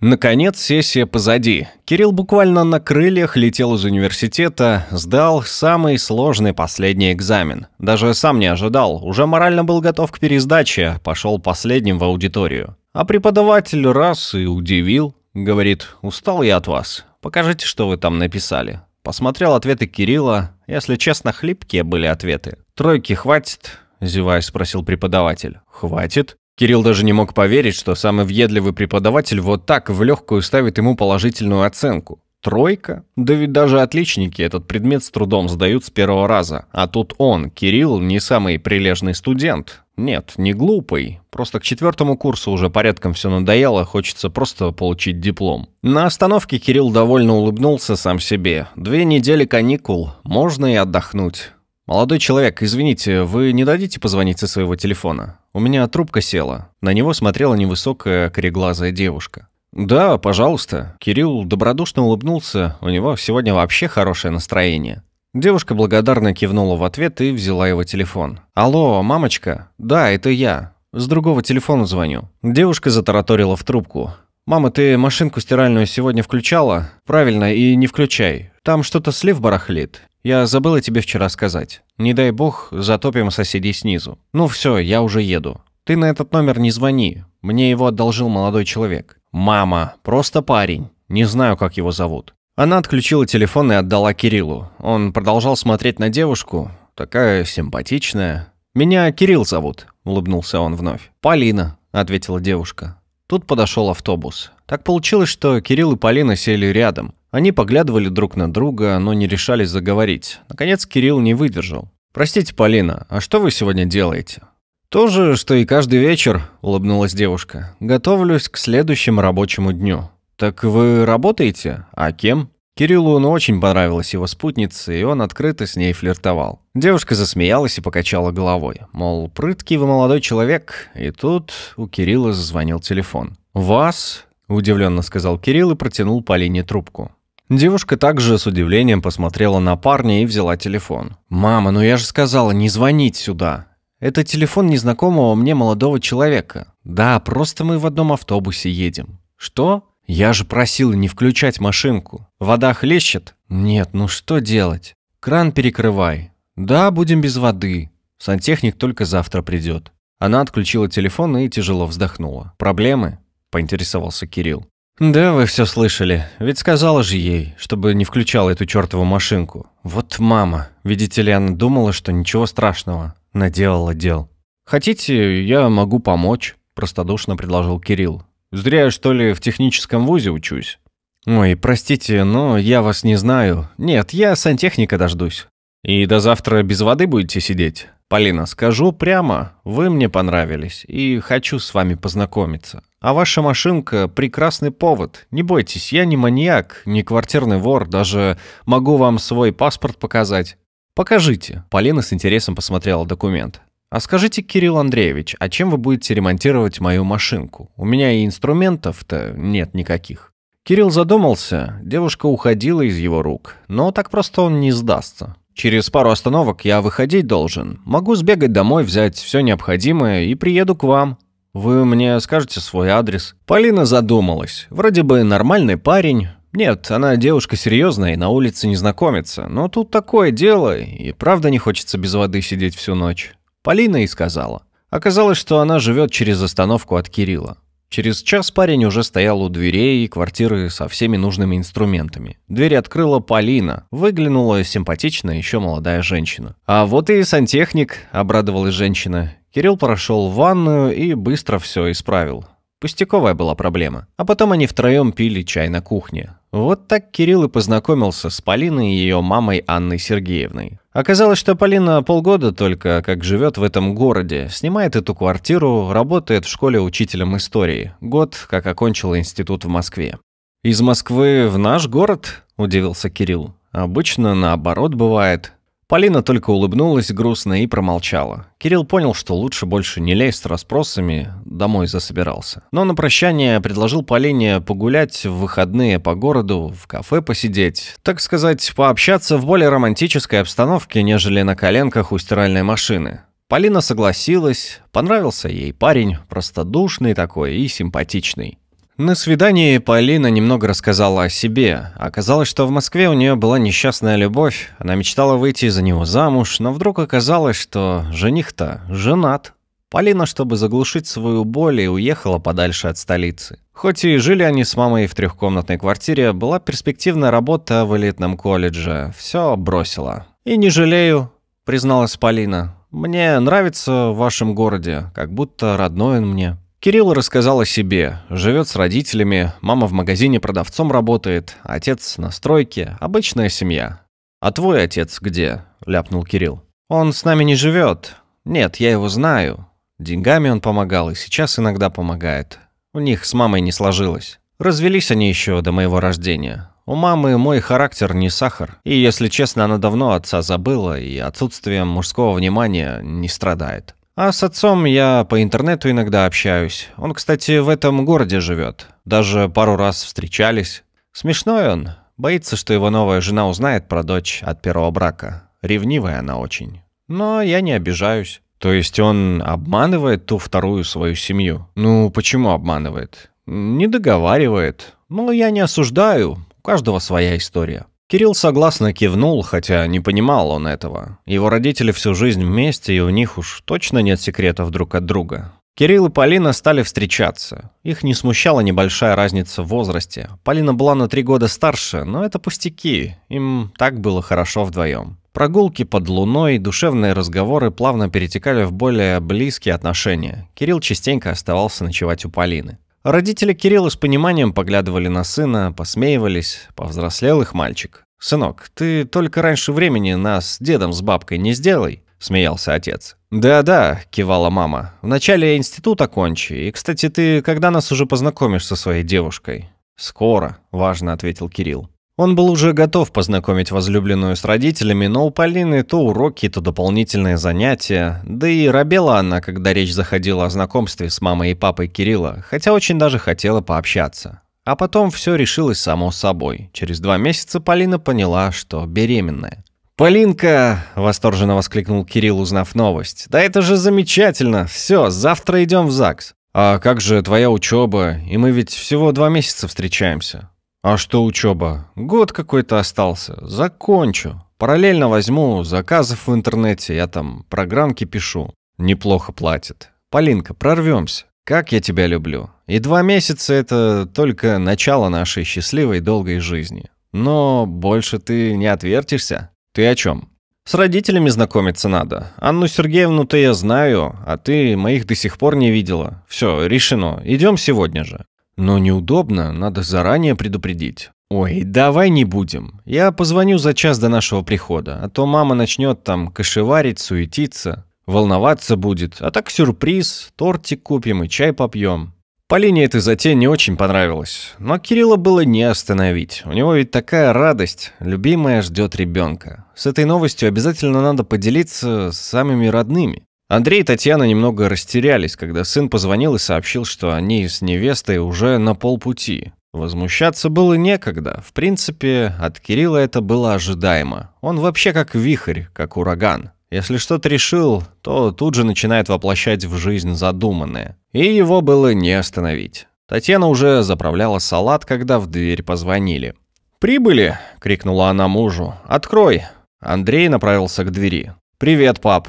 Наконец, сессия позади. Кирилл буквально на крыльях летел из университета, сдал самый сложный последний экзамен. Даже сам не ожидал, уже морально был готов к пересдаче, пошел последним в аудиторию. А преподаватель раз и удивил. Говорит, устал я от вас, покажите, что вы там написали. Посмотрел ответы Кирилла, если честно, хлипкие были ответы. «Тройки хватит?» – зевая спросил преподаватель. «Хватит?» Кирилл даже не мог поверить, что самый въедливый преподаватель вот так в легкую ставит ему положительную оценку. Тройка? Да ведь даже отличники этот предмет с трудом сдают с первого раза. А тут он, Кирилл, не самый прилежный студент. Нет, не глупый. Просто к четвертому курсу уже порядком все надоело, хочется просто получить диплом. На остановке Кирилл довольно улыбнулся сам себе. Две недели каникул, можно и отдохнуть. «Молодой человек, извините, вы не дадите позвонить со своего телефона?» У меня трубка села. На него смотрела невысокая кореглазая девушка. «Да, пожалуйста». Кирилл добродушно улыбнулся. У него сегодня вообще хорошее настроение. Девушка благодарно кивнула в ответ и взяла его телефон. «Алло, мамочка? Да, это я. С другого телефона звоню». Девушка затараторила в трубку. «Мама, ты машинку стиральную сегодня включала?» «Правильно, и не включай. Там что-то слив барахлит. Я забыла тебе вчера сказать. Не дай бог, затопим соседей снизу. Ну все, я уже еду. Ты на этот номер не звони. Мне его одолжил молодой человек. Мама, просто парень. Не знаю, как его зовут. Она отключила телефон и отдала Кириллу. Он продолжал смотреть на девушку. Такая симпатичная. «Меня Кирилл зовут», — улыбнулся он вновь. «Полина», — ответила девушка. Тут подошел автобус. Так получилось, что Кирилл и Полина сели рядом. Они поглядывали друг на друга, но не решались заговорить. Наконец Кирилл не выдержал. «Простите, Полина, а что вы сегодня делаете?» «То же, что и каждый вечер», — улыбнулась девушка. «Готовлюсь к следующему рабочему дню». «Так вы работаете? А кем?» Кириллу ну, очень понравилась его спутница, и он открыто с ней флиртовал. Девушка засмеялась и покачала головой. Мол, прыткий вы молодой человек. И тут у Кирилла зазвонил телефон. «Вас?» – удивленно сказал Кирилл и протянул Полине трубку. Девушка также с удивлением посмотрела на парня и взяла телефон. «Мама, ну я же сказала, не звонить сюда. Это телефон незнакомого мне молодого человека. Да, просто мы в одном автобусе едем». «Что? Я же просила не включать машинку. Вода хлещет?» «Нет, ну что делать? Кран перекрывай. Да, будем без воды. Сантехник только завтра придет». Она отключила телефон и тяжело вздохнула. «Проблемы?» – поинтересовался Кирилл. «Да, вы все слышали. Ведь сказала же ей, чтобы не включала эту чертову машинку. Вот мама. Видите ли, она думала, что ничего страшного. Наделала дел». «Хотите, я могу помочь?» – простодушно предложил Кирилл. «Зря я, что ли, в техническом вузе учусь?» «Ой, простите, но я вас не знаю. Нет, я сантехника дождусь». «И до завтра без воды будете сидеть?» «Полина, скажу прямо, вы мне понравились, и хочу с вами познакомиться». А ваша машинка — прекрасный повод. Не бойтесь, я не маньяк, не квартирный вор, даже могу вам свой паспорт показать». «Покажите». Полина с интересом посмотрела документ. «А скажите, Кирилл Андреевич, а чем вы будете ремонтировать мою машинку? У меня и инструментов-то нет никаких». Кирилл задумался, девушка уходила из его рук, но так просто он не сдастся. Через пару остановок я выходить должен. Могу сбегать домой, взять все необходимое и приеду к вам. «Вы мне скажете свой адрес?» Полина задумалась. Вроде бы нормальный парень. Нет, она девушка серьезная и на улице не знакомится. Но тут такое дело, и правда не хочется без воды сидеть всю ночь. Полина и сказала. Оказалось, что она живет через остановку от Кирилла. Через час парень уже стоял у дверей и квартиры со всеми нужными инструментами. Дверь открыла Полина. Выглянула симпатичная еще молодая женщина. «А вот и сантехник», — обрадовалась женщина. Кирилл прошел в ванную и быстро все исправил. Пустяковая была проблема. А потом они втроем пили чай на кухне. Вот так Кирилл и познакомился с Полиной и ее мамой Анной Сергеевной. Оказалось, что Полина полгода только как живет в этом городе, снимает эту квартиру, работает в школе учителем истории. Год, как окончила институт в Москве. «Из Москвы в наш город?» – удивился Кирилл. «Обычно наоборот бывает. Полина только улыбнулась грустно и промолчала. Кирилл понял, что лучше больше не лезть с расспросами, домой засобирался. Но на прощание предложил Полине погулять в выходные по городу, в кафе посидеть, так сказать, пообщаться в более романтической обстановке, нежели на коленках у стиральной машины. Полина согласилась, понравился ей парень, простодушный такой и симпатичный. На свидании Полина немного рассказала о себе. Оказалось, что в Москве у нее была несчастная любовь. Она мечтала выйти за него замуж, но вдруг оказалось, что жених-то женат. Полина, чтобы заглушить свою боль, и уехала подальше от столицы. Хоть и жили они с мамой в трехкомнатной квартире, была перспективная работа в элитном колледже. Все бросила. «И не жалею», — призналась Полина. «Мне нравится в вашем городе, как будто родной он мне». Кирилл рассказал о себе. Живет с родителями, мама в магазине продавцом работает, отец на стройке, обычная семья. «А твой отец где?» – ляпнул Кирилл. «Он с нами не живет. Нет, я его знаю. Деньгами он помогал и сейчас иногда помогает. У них с мамой не сложилось. Развелись они еще до моего рождения. У мамы мой характер не сахар. И, если честно, она давно отца забыла и отсутствием мужского внимания не страдает. А с отцом я по интернету иногда общаюсь. Он, кстати, в этом городе живет. Даже пару раз встречались. Смешной он. Боится, что его новая жена узнает про дочь от первого брака. Ревнивая она очень. Но я не обижаюсь. То есть он обманывает ту вторую свою семью. Ну, почему обманывает? Не договаривает. Ну, я не осуждаю. У каждого своя история. Кирилл согласно кивнул, хотя не понимал он этого. Его родители всю жизнь вместе, и у них уж точно нет секретов друг от друга. Кирилл и Полина стали встречаться. Их не смущала небольшая разница в возрасте. Полина была на три года старше, но это пустяки. Им так было хорошо вдвоем. Прогулки под луной, душевные разговоры плавно перетекали в более близкие отношения. Кирилл частенько оставался ночевать у Полины. Родители Кирилла с пониманием поглядывали на сына, посмеивались, повзрослел их мальчик. «Сынок, ты только раньше времени нас с дедом с бабкой не сделай», — смеялся отец. «Да-да», — кивала мама. «Вначале институт окончи. И, кстати, ты когда нас уже познакомишь со своей девушкой?» «Скоро», — важно ответил Кирилл. Он был уже готов познакомить возлюбленную с родителями, но у Полины то уроки, то дополнительные занятия. Да и Рабела она, когда речь заходила о знакомстве с мамой и папой Кирилла, хотя очень даже хотела пообщаться. А потом все решилось само собой. Через два месяца Полина поняла, что беременная. «Полинка!» – восторженно воскликнул Кирилл, узнав новость. «Да это же замечательно! Все, завтра идем в ЗАГС!» «А как же твоя учеба? И мы ведь всего два месяца встречаемся!» А что учеба? Год какой-то остался. Закончу. Параллельно возьму заказов в интернете, я там программки пишу. Неплохо платит. Полинка, прорвемся. Как я тебя люблю. И два месяца — это только начало нашей счастливой долгой жизни. Но больше ты не отвертишься. Ты о чем? С родителями знакомиться надо. Анну Сергеевну-то я знаю, а ты моих до сих пор не видела. Все, решено. Идем сегодня же. Но неудобно, надо заранее предупредить. Ой, давай не будем. Я позвоню за час до нашего прихода, а то мама начнет там кошеварить, суетиться. Волноваться будет, а так сюрприз, тортик купим и чай попьем. Полине этой затеи не очень понравилось, но Кирилла было не остановить. У него ведь такая радость, любимая ждет ребенка. С этой новостью обязательно надо поделиться с самыми родными. Андрей и Татьяна немного растерялись, когда сын позвонил и сообщил, что они с невестой уже на полпути. Возмущаться было некогда. В принципе, от Кирилла это было ожидаемо. Он вообще как вихрь, как ураган. Если что-то решил, то тут же начинает воплощать в жизнь задуманное. И его было не остановить. Татьяна уже заправляла салат, когда в дверь позвонили. «Прибыли!» — крикнула она мужу. «Открой!» Андрей направился к двери. «Привет, пап!»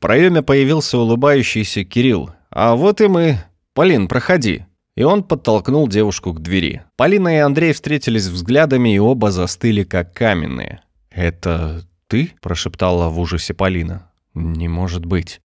В проеме появился улыбающийся Кирилл. «А вот и мы. Полин, проходи». И он подтолкнул девушку к двери. Полина и Андрей встретились взглядами и оба застыли, как каменные. «Это ты?» – прошептала в ужасе Полина. «Не может быть».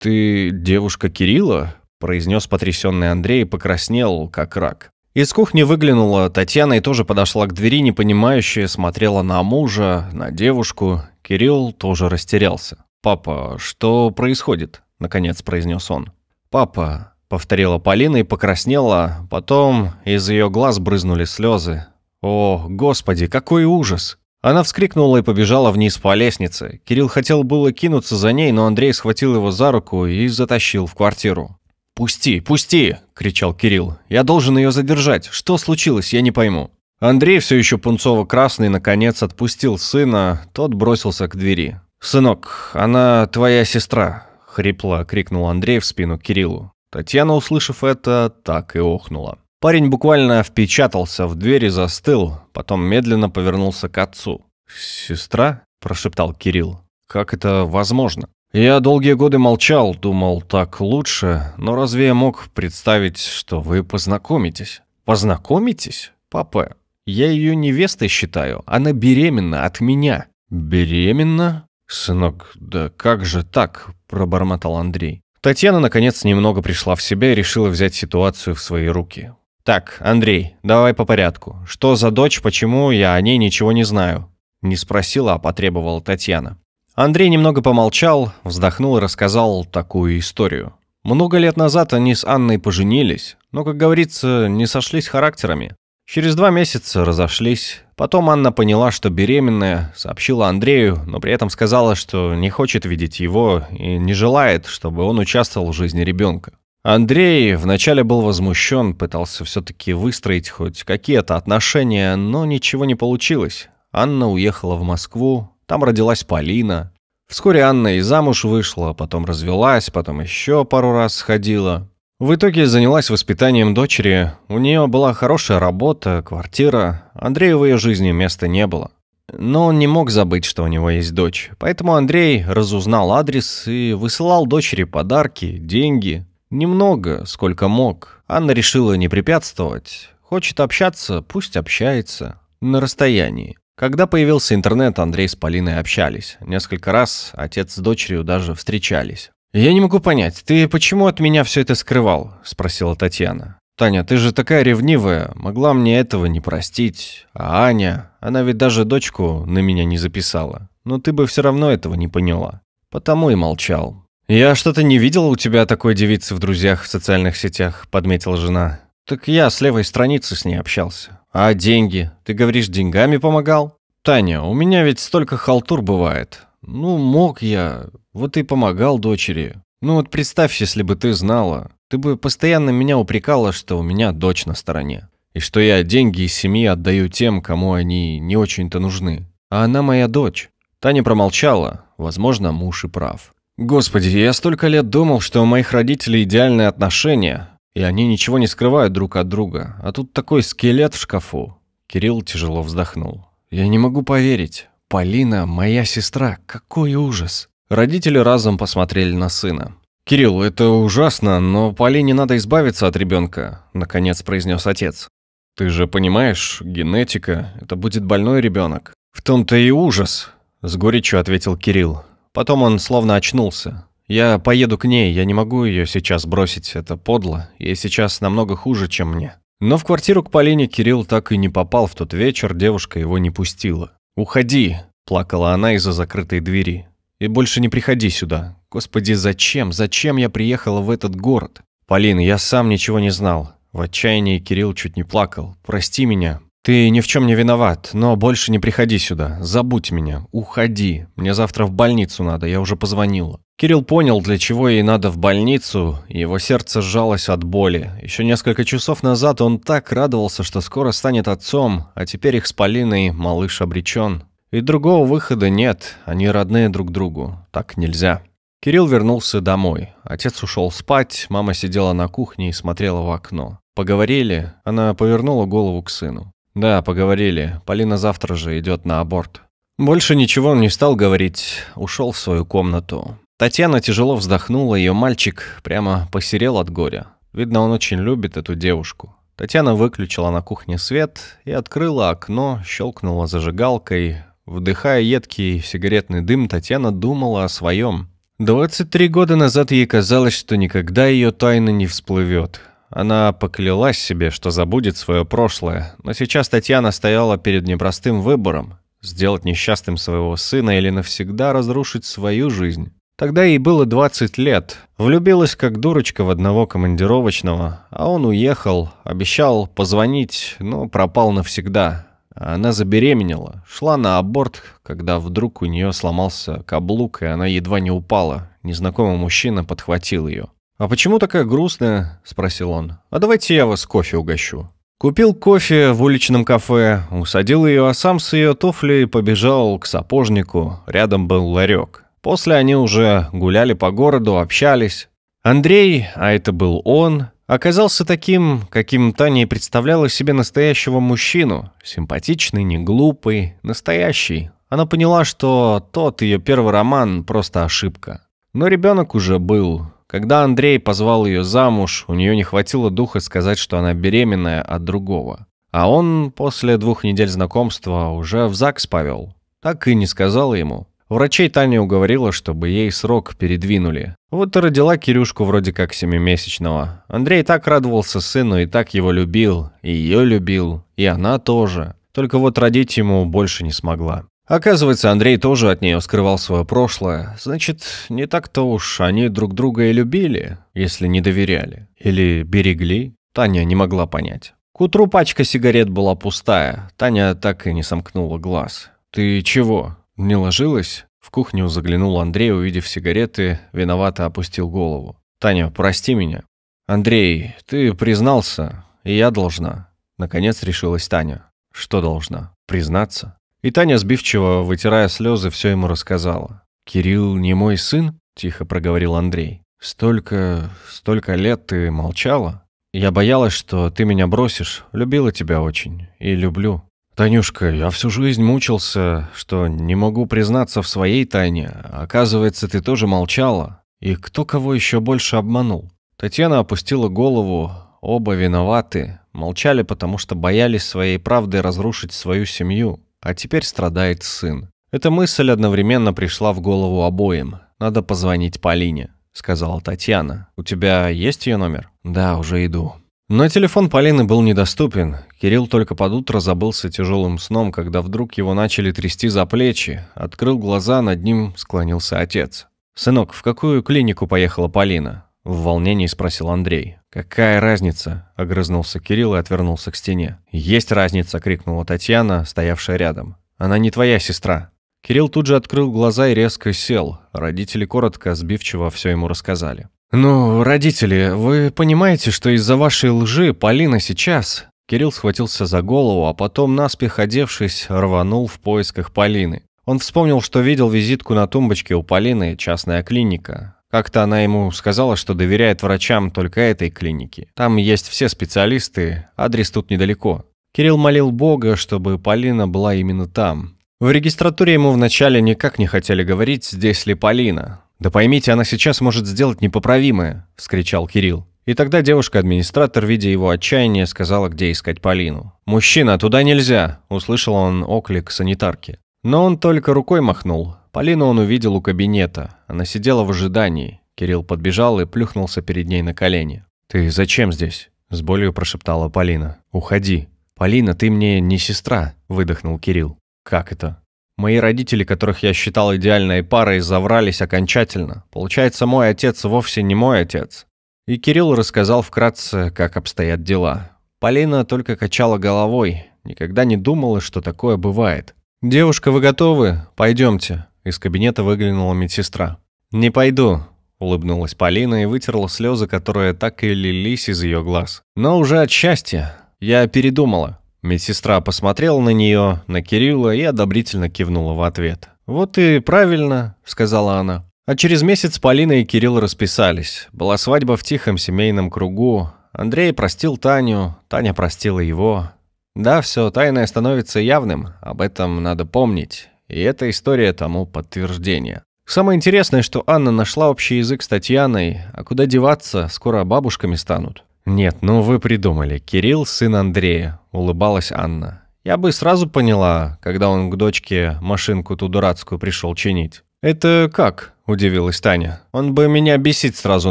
«Ты девушка Кирилла?» – произнес потрясенный Андрей и покраснел, как рак. Из кухни выглянула Татьяна и тоже подошла к двери, непонимающе смотрела на мужа, на девушку. Кирилл тоже растерялся. «Папа, что происходит?» — наконец произнес он. «Папа», — повторила Полина и покраснела, потом из ее глаз брызнули слезы. «О, господи, какой ужас!» Она вскрикнула и побежала вниз по лестнице. Кирилл хотел было кинуться за ней, но Андрей схватил его за руку и затащил в квартиру. «Пусти, пусти!» – кричал Кирилл. «Я должен ее задержать. Что случилось, я не пойму». Андрей, все еще пунцово-красный, наконец отпустил сына. Тот бросился к двери. «Сынок, она твоя сестра», — хрипло крикнул Андрей в спину Кириллу. Татьяна, услышав это, так и охнула. Парень буквально впечатался в дверь и застыл, потом медленно повернулся к отцу. «Сестра?» – прошептал Кирилл. «Как это возможно?» «Я долгие годы молчал, думал, так лучше, но разве я мог представить, что вы познакомитесь?» «Познакомитесь? Папа, я ее невестой считаю, она беременна от меня». «Беременна?» «Сынок, да как же так?» – пробормотал Андрей. Татьяна, наконец, немного пришла в себя и решила взять ситуацию в свои руки. «Так, Андрей, давай по порядку. Что за дочь, почему я о ней ничего не знаю?» Не спросила, а потребовала Татьяна. Андрей немного помолчал, вздохнул и рассказал такую историю. Много лет назад они с Анной поженились, но, как говорится, не сошлись характерами. Через два месяца разошлись. Потом Анна поняла, что беременная, сообщила Андрею, но при этом сказала, что не хочет видеть его и не желает, чтобы он участвовал в жизни ребенка. Андрей вначале был возмущен, пытался все-таки выстроить хоть какие-то отношения, но ничего не получилось. Анна уехала в Москву, там родилась Полина. Вскоре Анна и замуж вышла, потом развелась, потом еще пару раз сходила. В итоге занялась воспитанием дочери. У нее была хорошая работа, квартира. Андрею в ее жизни места не было. Но он не мог забыть, что у него есть дочь. Поэтому Андрей разузнал адрес и высылал дочери подарки, деньги. Немного, сколько мог. Анна решила не препятствовать. Хочет общаться, пусть общается. На расстоянии. Когда появился интернет, Андрей с Полиной общались. Несколько раз отец с дочерью даже встречались. «Я не могу понять, ты почему от меня все это скрывал?» – спросила Татьяна. «Таня, ты же такая ревнивая, могла мне этого не простить. А Аня, она ведь даже дочку на меня не записала. Но ты бы все равно этого не поняла. Потому и молчал». «Я что-то не видел у тебя такой девицы в друзьях в социальных сетях», – подметила жена. «Так я с левой страницы с ней общался». «А деньги? Ты говоришь, деньгами помогал?» «Таня, у меня ведь столько халтур бывает. Ну, мог я, вот и помогал дочери. Ну вот представь, если бы ты знала, ты бы постоянно меня упрекала, что у меня дочь на стороне. И что я деньги из семьи отдаю тем, кому они не очень-то нужны. А она моя дочь. Таня промолчала. Возможно, муж и прав. Господи, я столько лет думал, что у моих родителей идеальные отношения, и они ничего не скрывают друг от друга. А тут такой скелет в шкафу. Кирилл тяжело вздохнул. Я не могу поверить. Полина моя сестра. Какой ужас. Родители разом посмотрели на сына. «Кирилл, это ужасно, но Полине надо избавиться от ребенка», – наконец произнес отец. «Ты же понимаешь, генетика – это будет больной ребенок». «В том-то и ужас», – с горечью ответил Кирилл. Потом он словно очнулся. «Я поеду к ней, я не могу ее сейчас бросить, это подло. Ей сейчас намного хуже, чем мне». Но в квартиру к Полине Кирилл так и не попал в тот вечер, девушка его не пустила. «Уходи», – плакала она из-за закрытой двери. И больше не приходи сюда. Господи, зачем? Зачем я приехала в этот город? Полин, я сам ничего не знал. В отчаянии Кирилл чуть не плакал. Прости меня. Ты ни в чем не виноват, но больше не приходи сюда. Забудь меня. Уходи. Мне завтра в больницу надо, я уже позвонила. Кирилл понял, для чего ей надо в больницу, и его сердце сжалось от боли. Еще несколько часов назад он так радовался, что скоро станет отцом, а теперь их с Полиной малыш обречен. И другого выхода нет, они родные друг другу, так нельзя. Кирилл вернулся домой. Отец ушел спать, мама сидела на кухне и смотрела в окно. Поговорили, она повернула голову к сыну. Да, поговорили, Полина завтра же идет на аборт. Больше ничего он не стал говорить, ушел в свою комнату. Татьяна тяжело вздохнула, ее мальчик прямо посерел от горя. Видно, он очень любит эту девушку. Татьяна выключила на кухне свет и открыла окно, щелкнула зажигалкой, Вдыхая едкий сигаретный дым, Татьяна думала о своем. 23 года назад ей казалось, что никогда ее тайна не всплывет. Она поклялась себе, что забудет свое прошлое, но сейчас Татьяна стояла перед непростым выбором – сделать несчастным своего сына или навсегда разрушить свою жизнь. Тогда ей было 20 лет. Влюбилась как дурочка в одного командировочного, а он уехал, обещал позвонить, но пропал навсегда. Она забеременела, шла на аборт, когда вдруг у нее сломался каблук, и она едва не упала. Незнакомый мужчина подхватил ее. «А почему такая грустная?» – спросил он. «А давайте я вас кофе угощу». Купил кофе в уличном кафе, усадил ее, а сам с ее туфлей побежал к сапожнику. Рядом был ларек. После они уже гуляли по городу, общались. Андрей, а это был он, оказался таким, каким Таня представляла себе настоящего мужчину. Симпатичный, не глупый, настоящий. Она поняла, что тот ее первый роман просто ошибка. Но ребенок уже был. Когда Андрей позвал ее замуж, у нее не хватило духа сказать, что она беременная от другого. А он после двух недель знакомства уже в ЗАГС повел. Так и не сказала ему. Врачей Таня уговорила, чтобы ей срок передвинули. Вот и родила Кирюшку вроде как семимесячного. Андрей так радовался сыну и так его любил, и ее любил, и она тоже. Только вот родить ему больше не смогла. Оказывается, Андрей тоже от нее скрывал свое прошлое. Значит, не так-то уж они друг друга и любили, если не доверяли. Или берегли. Таня не могла понять. К утру пачка сигарет была пустая. Таня так и не сомкнула глаз. «Ты чего?» Не ложилась? В кухню заглянул Андрей, увидев сигареты, виновато опустил голову. «Таня, прости меня». «Андрей, ты признался, и я должна». Наконец решилась Таня. «Что должна? Признаться?» И Таня, сбивчиво, вытирая слезы, все ему рассказала. «Кирилл не мой сын?» – тихо проговорил Андрей. «Столько... столько лет ты молчала? Я боялась, что ты меня бросишь. Любила тебя очень. И люблю. «Танюшка, я всю жизнь мучился, что не могу признаться в своей тайне. Оказывается, ты тоже молчала. И кто кого еще больше обманул?» Татьяна опустила голову. Оба виноваты. Молчали, потому что боялись своей правдой разрушить свою семью. А теперь страдает сын. Эта мысль одновременно пришла в голову обоим. «Надо позвонить Полине», — сказала Татьяна. «У тебя есть ее номер?» «Да, уже иду». Но телефон Полины был недоступен, Кирилл только под утро забылся тяжелым сном, когда вдруг его начали трясти за плечи. Открыл глаза, над ним склонился отец. «Сынок, в какую клинику поехала Полина?» В волнении спросил Андрей. «Какая разница?» – огрызнулся Кирилл и отвернулся к стене. «Есть разница!» – крикнула Татьяна, стоявшая рядом. «Она не твоя сестра!» Кирилл тут же открыл глаза и резко сел. Родители коротко, сбивчиво все ему рассказали. «Ну, родители, вы понимаете, что из-за вашей лжи Полина сейчас...» Кирилл схватился за голову, а потом, наспех одевшись, рванул в поисках Полины. Он вспомнил, что видел визитку на тумбочке у Полины, частная клиника. Как-то она ему сказала, что доверяет врачам только этой клинике. Там есть все специалисты, адрес тут недалеко. Кирилл молил Бога, чтобы Полина была именно там. В регистратуре ему вначале никак не хотели говорить, здесь ли Полина. «Да поймите, она сейчас может сделать непоправимое», – вскричал Кирилл. И тогда девушка-администратор, видя его отчаяние, сказала, где искать Полину. «Мужчина, туда нельзя!» – услышал он оклик санитарки. Но он только рукой махнул. Полину он увидел у кабинета. Она сидела в ожидании. Кирилл подбежал и плюхнулся перед ней на колени. «Ты зачем здесь?» – с болью прошептала Полина. «Уходи». «Полина, ты мне не сестра», – выдохнул Кирилл. «Как это?» Мои родители, которых я считал идеальной парой, заврались окончательно. Получается, мой отец вовсе не мой отец. И Кирилл рассказал вкратце, как обстоят дела. Полина только качала головой, никогда не думала, что такое бывает. «Девушка, вы готовы? Пойдемте». Из кабинета выглянула медсестра. «Не пойду», — улыбнулась Полина и вытерла слезы, которые так и лились из ее глаз. «Но уже от счастья. Я передумала». Медсестра посмотрела на нее, на Кирилла и одобрительно кивнула в ответ. «Вот и правильно», — сказала она. А через месяц Полина и Кирилл расписались. Была свадьба в тихом семейном кругу. Андрей простил Таню, Таня простила его. Да, все тайное становится явным, об этом надо помнить. И эта история тому подтверждение. Самое интересное, что Анна нашла общий язык с Татьяной, а куда деваться, скоро бабушками станут. «Нет, ну вы придумали. Кирилл – сын Андрея», – улыбалась Анна. «Я бы сразу поняла, когда он к дочке машинку ту дурацкую пришел чинить». «Это как?» – удивилась Таня. «Он бы меня бесить сразу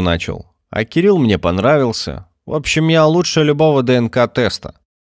начал. А Кирилл мне понравился. В общем, я лучше любого ДНК-теста».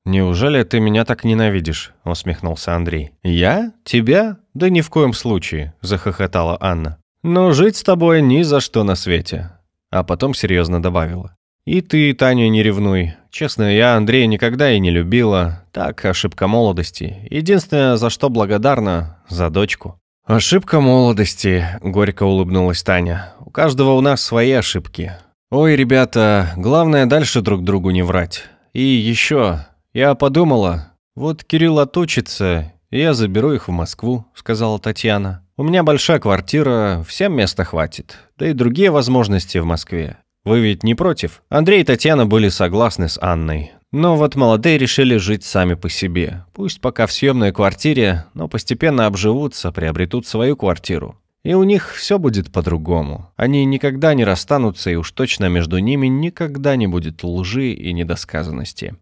«Неужели ты меня так ненавидишь?» – усмехнулся Андрей. «Я? Тебя? Да ни в коем случае!» – захохотала Анна. «Но жить с тобой ни за что на свете!» А потом серьезно добавила. «И ты, Таню, не ревнуй. Честно, я Андрея никогда и не любила. Так, ошибка молодости. Единственное, за что благодарна – за дочку». «Ошибка молодости», — горько улыбнулась Таня. «У каждого у нас свои ошибки. Ой, ребята, главное дальше друг другу не врать. И еще, я подумала, вот Кирилл отучится, и я заберу их в Москву», — сказала Татьяна. «У меня большая квартира, всем места хватит. Да и другие возможности в Москве. Вы ведь не против?» Андрей и Татьяна были согласны с Анной. Но вот молодые решили жить сами по себе. Пусть пока в съемной квартире, но постепенно обживутся, приобретут свою квартиру. И у них все будет по-другому. Они никогда не расстанутся, и уж точно между ними никогда не будет лжи и недосказанности.